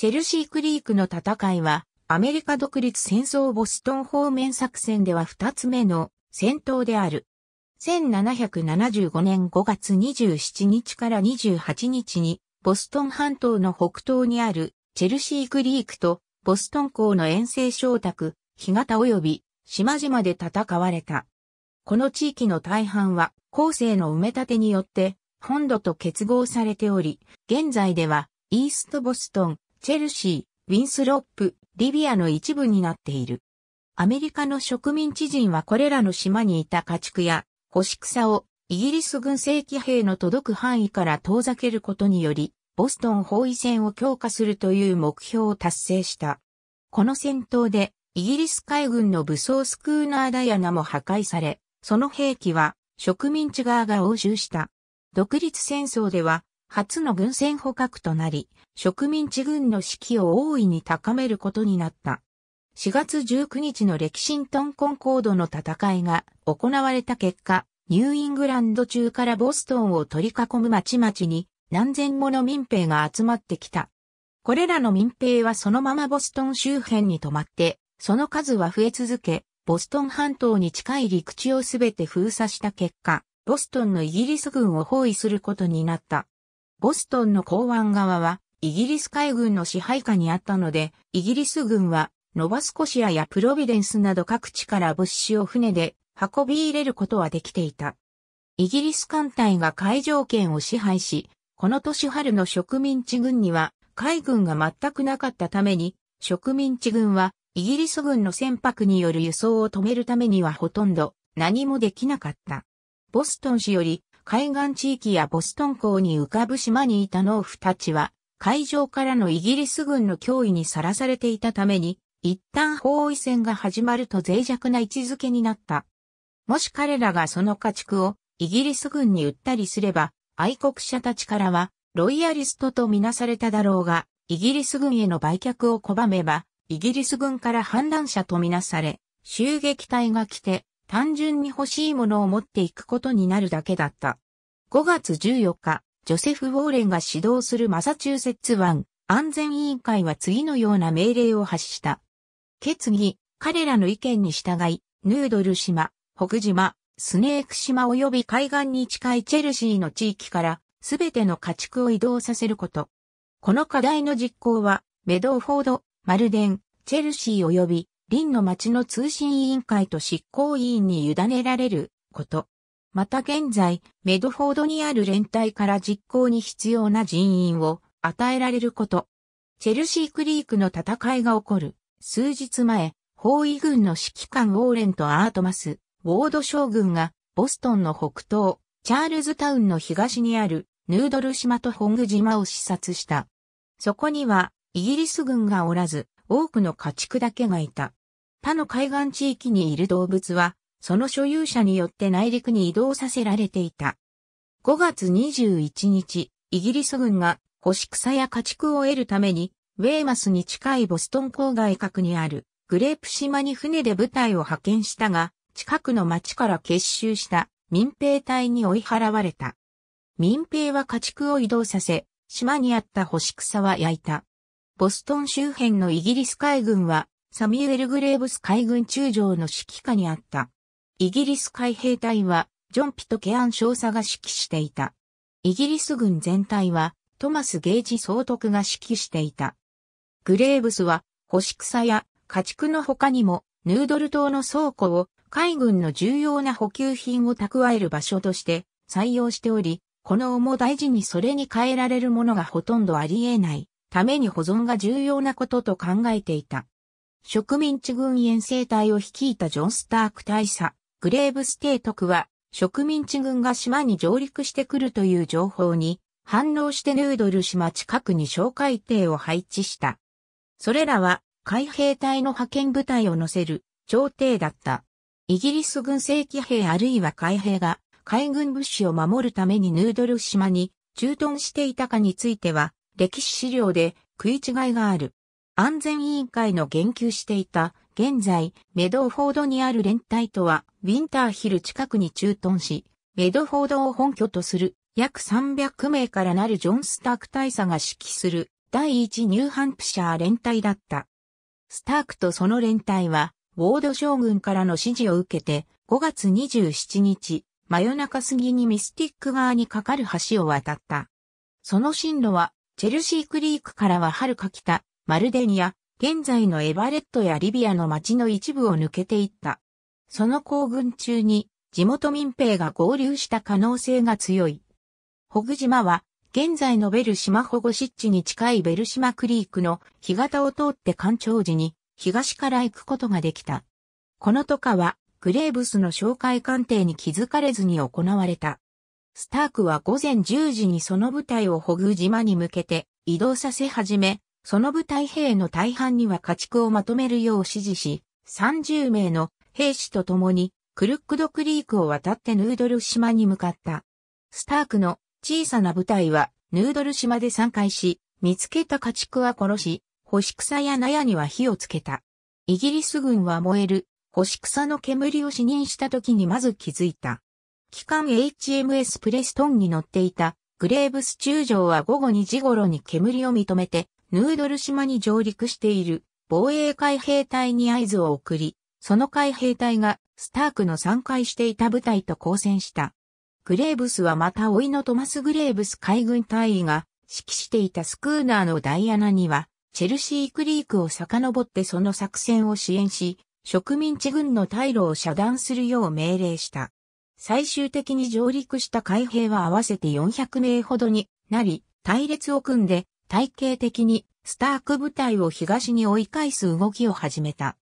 チェルシークリークの戦いは、アメリカ独立戦争ボストン方面作戦では2つ目の戦闘である。1775年5月27日から28日に、ボストン半島の北東にあるチェルシークリークとボストン港の遠征商宅、干潟及び島々で戦われた。この地域の大半は後世の埋め立てによって本土と結合されており、現在ではイーストボストン、チェルシー、ウィンスロップ、リビアの一部になっている。アメリカの植民地人はこれらの島にいた家畜や干し草をイギリス軍正規兵の届く範囲から遠ざけることにより、ボストン包囲戦を強化するという目標を達成した。この戦闘で、イギリス海軍の武装スクーナーダイアナも破壊され、その兵器は植民地側が押収した。独立戦争では初の軍船捕獲となり、植民地軍の士気を大いに高めることになった。4月19日のレキシントンコンコードの戦いが行われた結果、ニューイングランド中からボストンを取り囲む町々に何千もの民兵が集まってきた。これらの民兵はそのままボストン周辺に泊まって、その数は増え続け、ボストン半島に近い陸地をすべて封鎖した結果、ボストンのイギリス軍を包囲することになった。ボストンの港湾側はイギリス海軍の支配下にあったので、イギリス軍はノバスコシアやプロビデンスなど各地から物資を船で運び入れることはできていた。イギリス艦隊が海上圏を支配し、この年春の植民地軍には海軍が全くなかったために、植民地軍はイギリス軍の船舶による輸送を止めるためにはほとんど何もできなかった。ボストン市より海岸地域やボストン港に浮かぶ島にいた農夫たちは、海上からのイギリス軍の脅威にさらされていたために、一旦包囲戦が始まると脆弱な位置づけになった。もし彼らがその家畜をイギリス軍に売ったりすれば、愛国者たちからは、ロイヤリストとみなされただろうが、イギリス軍への売却を拒めば、イギリス軍から反乱者とみなされ、襲撃隊が来て、単純に欲しいものを持っていくことになるだけだった。5月14日、ジョセフ・ウォーレンが指導するマサチューセッツ湾安全委員会は次のような命令を発した。決議、彼らの意見に従い、ヌードル島、北島、スネーク島及び海岸に近いチェルシーの地域からすべての家畜を移動させること。この課題の実行は、メドーフォード、マルデン、チェルシー及び林の町の通信委員会と執行委員に委ねられること。また現在、メドフォードにある連帯から実行に必要な人員を与えられること。チェルシークリークの戦いが起こる数日前、包囲軍の指揮官ウォーレンとアートマス、ウォード将軍がボストンの北東、チャールズタウンの東にあるヌードル島とホング島を視察した。そこにはイギリス軍がおらず、多くの家畜だけがいた。他の海岸地域にいる動物は、その所有者によって内陸に移動させられていた。5月21日、イギリス軍が干し草や家畜を得るために、ウェーマスに近いボストン郊外角にあるグレープ島に船で部隊を派遣したが、近くの町から結集した民兵隊に追い払われた。民兵は家畜を移動させ、島にあった干し草は焼いた。ボストン周辺のイギリス海軍はサミュエル・グレーブス海軍中将の指揮下にあった。イギリス海兵隊は、ジョン・ピト・ケアン少佐が指揮していた。イギリス軍全体は、トマス・ゲージ総督が指揮していた。グレーブスは、干し草や家畜の他にも、ヌードル島の倉庫を海軍の重要な補給品を蓄える場所として採用しており、この重大事にそれに変えられるものがほとんどあり得ないために保存が重要なことと考えていた。植民地軍遠征隊を率いたジョン・スターク大佐、グレーブステートクは、植民地軍が島に上陸してくるという情報に、反応してヌードル島近くに哨戒艇を配置した。それらは、海兵隊の派遣部隊を乗せる、朝廷だった。イギリス軍正規兵あるいは海兵が、海軍物資を守るためにヌードル島に駐屯していたかについては、歴史資料で食い違いがある。安全委員会の言及していた、現在、メドフォードにある連隊とは、ウィンターヒル近くに駐屯し、メドフォードを本拠とする約300名からなるジョン・スターク大佐が指揮する第1ニューハンプシャー連隊だった。スタークとその連隊は、ウォード将軍からの指示を受けて、5月27日、真夜中過ぎにミスティック側に架かる橋を渡った。その進路は、チェルシークリークからは遥か北、マルデニア、現在のエバレットやリビアの町の一部を抜けていった。その行軍中に地元民兵が合流した可能性が強い。ホグ島は現在のベル島保護湿地に近いベル島クリークの干潟を通って干潮時に東から行くことができた。このとかはグレーブスの紹介鑑定に気づかれずに行われた。スタークは午前10時にその部隊をホグ島に向けて移動させ始め、その部隊兵の大半には家畜をまとめるよう指示し、30名の兵士と共にクルックドクリークを渡ってヌードル島に向かった。スタークの小さな部隊はヌードル島で散開し、見つけた家畜は殺し、干し草や納屋には火をつけた。イギリス軍は燃える、干し草の煙を視認した時にまず気づいた。機関 HMS プレストンに乗っていたグレーブス中将は午後2時頃に煙を認めてヌードル島に上陸している防衛海兵隊に合図を送り、その海兵隊がスタークの参加していた部隊と交戦した。グレーブスはまた老いのトマス・グレーブス海軍隊員が指揮していたスクーナーのダイアナには、チェルシー・クリークを遡ってその作戦を支援し、植民地軍の退路を遮断するよう命令した。最終的に上陸した海兵は合わせて400名ほどになり、隊列を組んで体系的にスターク部隊を東に追い返す動きを始めた。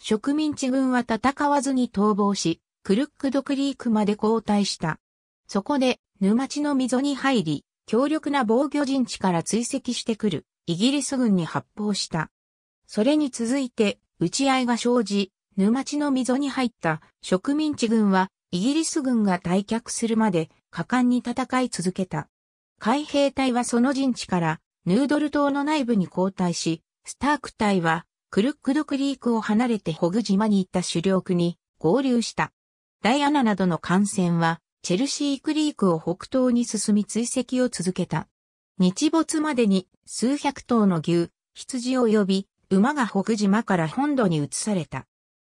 植民地軍は戦わずに逃亡し、クルックドクリークまで後退した。そこで、沼地の溝に入り、強力な防御陣地から追跡してくる、イギリス軍に発砲した。それに続いて、打ち合いが生じ、沼地の溝に入った植民地軍は、イギリス軍が退却するまで、果敢に戦い続けた。海兵隊はその陣地からヌードル島の内部に交代し、スターク隊はクルックドクリークを離れてホグ島に行った主力に合流した。ダイアナなどの艦船はチェルシークリークを北東に進み追跡を続けた。日没までに数百頭の牛、羊を呼び、馬がホグ島から本土に移された。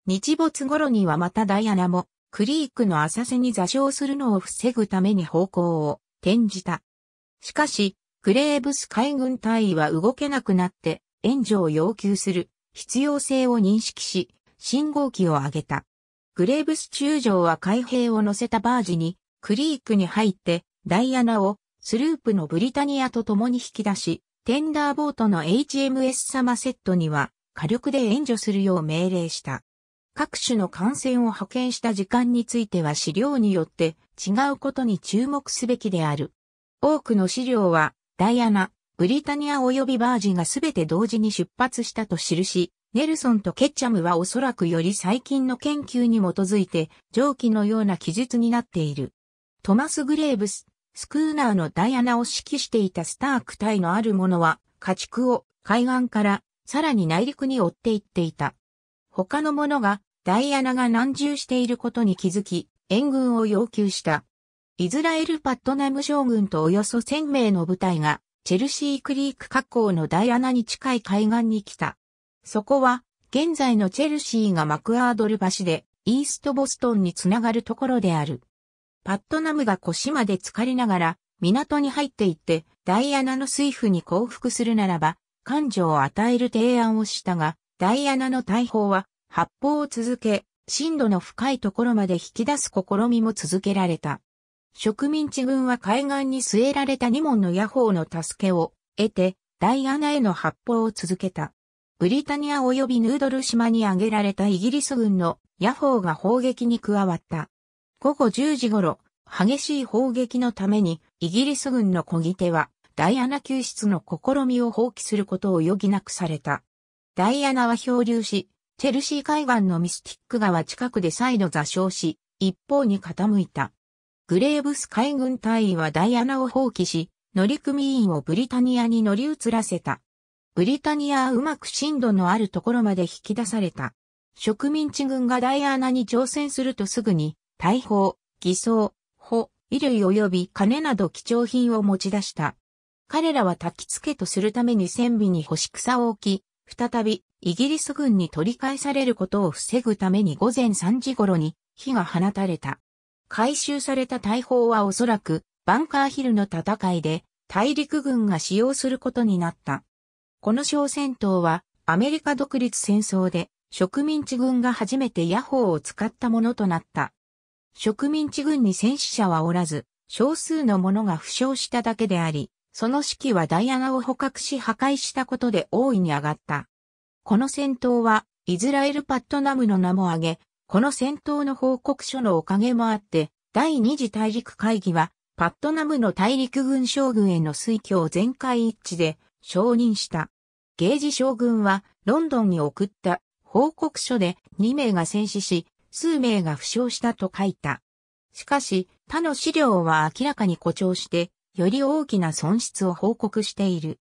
日没頃にはまたダイアナも、クリークの浅瀬に座礁するのを防ぐために方向を転じた。しかし、グレーブス海軍隊員は動けなくなって援助を要求する必要性を認識し、信号機を上げた。グレーブス中将は海兵を乗せたバージに、クリークに入って、ダイアナをスループのブリタニアと共に引き出し、テンダーボートの HMS サマセットには火力で援助するよう命令した。各種の艦船を派遣した時間については資料によって違うことに注目すべきである。多くの資料はダイアナ、ブリタニア及びバージンが全て同時に出発したと記し、ネルソンとケッチャムはおそらくより最近の研究に基づいて、上記のような記述になっている。トマス・グレーブス、スクーナーのダイアナを指揮していたスターク隊のあるものは、家畜を海岸からさらに内陸に追っていっていた。他の者がダイアナが難重していることに気づき、援軍を要求した。イズラエルパットナム将軍とおよそ1000名の部隊が、チェルシークリーク河口のダイアナに近い海岸に来た。そこは、現在のチェルシーがマクアードル橋で、イーストボストンにつながるところである。パットナムが腰まで浸かりながら、港に入っていって、ダイアナの水夫に降伏するならば、感情を与える提案をしたが、ダイアナの大砲は、発砲を続け、深度の深いところまで引き出す試みも続けられた。植民地軍は海岸に据えられた2門の野砲の助けを得て、ダイアナへの発砲を続けた。ブリタニア及びヌードル島に挙げられたイギリス軍の野砲が砲撃に加わった。午後10時頃、激しい砲撃のために、イギリス軍の小木手は、ダイアナ救出の試みを放棄することを余儀なくされた。ダイアナは漂流し、チェルシー海岸のミスティック川近くで再度座礁し、一方に傾いた。グレーブス海軍隊員はダイアナを放棄し、乗組員をブリタニアに乗り移らせた。ブリタニアはうまく深度のあるところまで引き出された。植民地軍がダイアナに挑戦するとすぐに、大砲、偽装、歩、衣類及び金など貴重品を持ち出した。彼らは焚き付けとするために船尾に干し草を置き、再びイギリス軍に取り返されることを防ぐために午前3時頃に火が放たれた。回収された大砲はおそらくバンカーヒルの戦いで大陸軍が使用することになった。この小戦闘はアメリカ独立戦争で植民地軍が初めて野砲を使ったものとなった。植民地軍に戦死者はおらず、少数の者が負傷しただけであり、その指揮はダイアナを捕獲し破壊したことで大いに上がった。この戦闘はイズラエル・パットナムの名も挙げ、この戦闘の報告書のおかげもあって、第二次大陸会議は、パットナムの大陸軍将軍への推挙を全会一致で承認した。ゲージ将軍はロンドンに送った報告書で2名が戦死し、数名が負傷したと書いた。しかし、他の資料は明らかに誇張して、より大きな損失を報告している。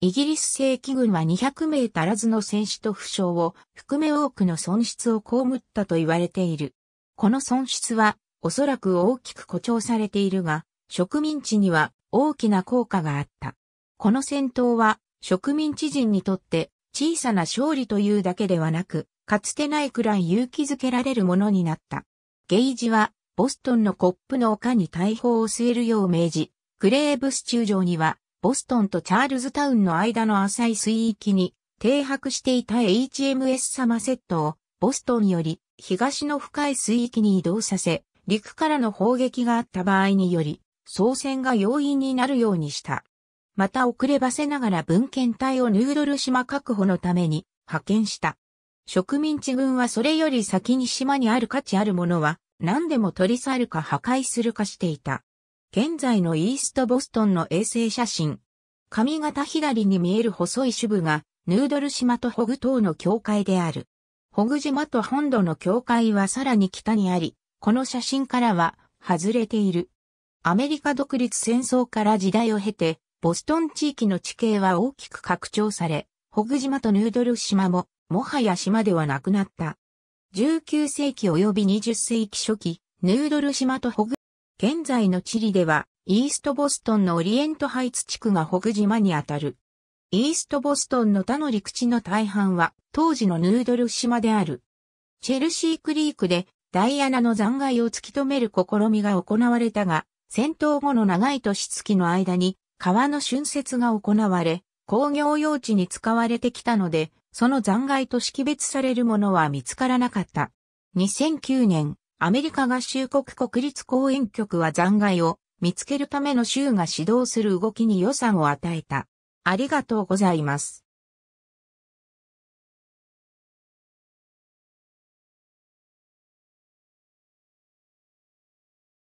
イギリス正規軍は200名足らずの戦死と負傷を含め多くの損失を被ったと言われている。この損失はおそらく大きく誇張されているが、植民地には大きな効果があった。この戦闘は植民地人にとって小さな勝利というだけではなく、かつてないくらい勇気づけられるものになった。ゲイジはボストンのコップの丘に大砲を据えるよう命じ、クレーブス中将にはボストンとチャールズタウンの間の浅い水域に停泊していた HMS サマセットをボストンより東の深い水域に移動させ、陸からの砲撃があった場合により、操船が容易になるようにした。また遅ればせながら文献隊をヌードル島確保のために派遣した。植民地軍はそれより先に島にある価値あるものは何でも取り去るか破壊するかしていた。現在のイーストボストンの衛星写真。髪型左に見える細い支部が、ヌードル島とホグ島の境界である。ホグ島と本土の境界はさらに北にあり、この写真からは外れている。アメリカ独立戦争から時代を経て、ボストン地域の地形は大きく拡張され、ホグ島とヌードル島も、もはや島ではなくなった。19世紀及び20世紀初期、ヌードル島とホグ現在のチリでは、イーストボストンのオリエントハイツ地区が北島にあたる。イーストボストンの他の陸地の大半は、当時のヌードル島である。チェルシークリークで、ダイアナの残骸を突き止める試みが行われたが、戦闘後の長い年月の間に、川の浚渫が行われ、工業用地に使われてきたので、その残骸と識別されるものは見つからなかった。2009年、アメリカ合衆国国立公園局は残骸を見つけるための州が指導する動きに予算を与えた。ありがとうございます。